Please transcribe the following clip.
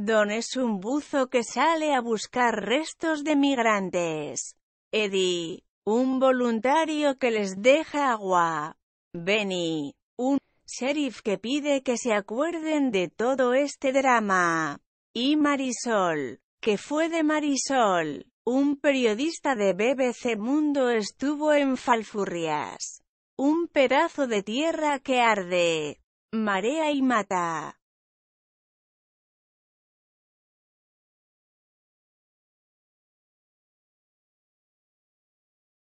Don es un buzo que sale a buscar restos de migrantes. Eddie, un voluntario que les deja agua. Benny, un sheriff que pide que se acuerden de todo este drama. Y Marisol, que fue de Marisol, un periodista de BBC Mundo estuvo en Falfurrias. Un pedazo de tierra que arde, marea y mata.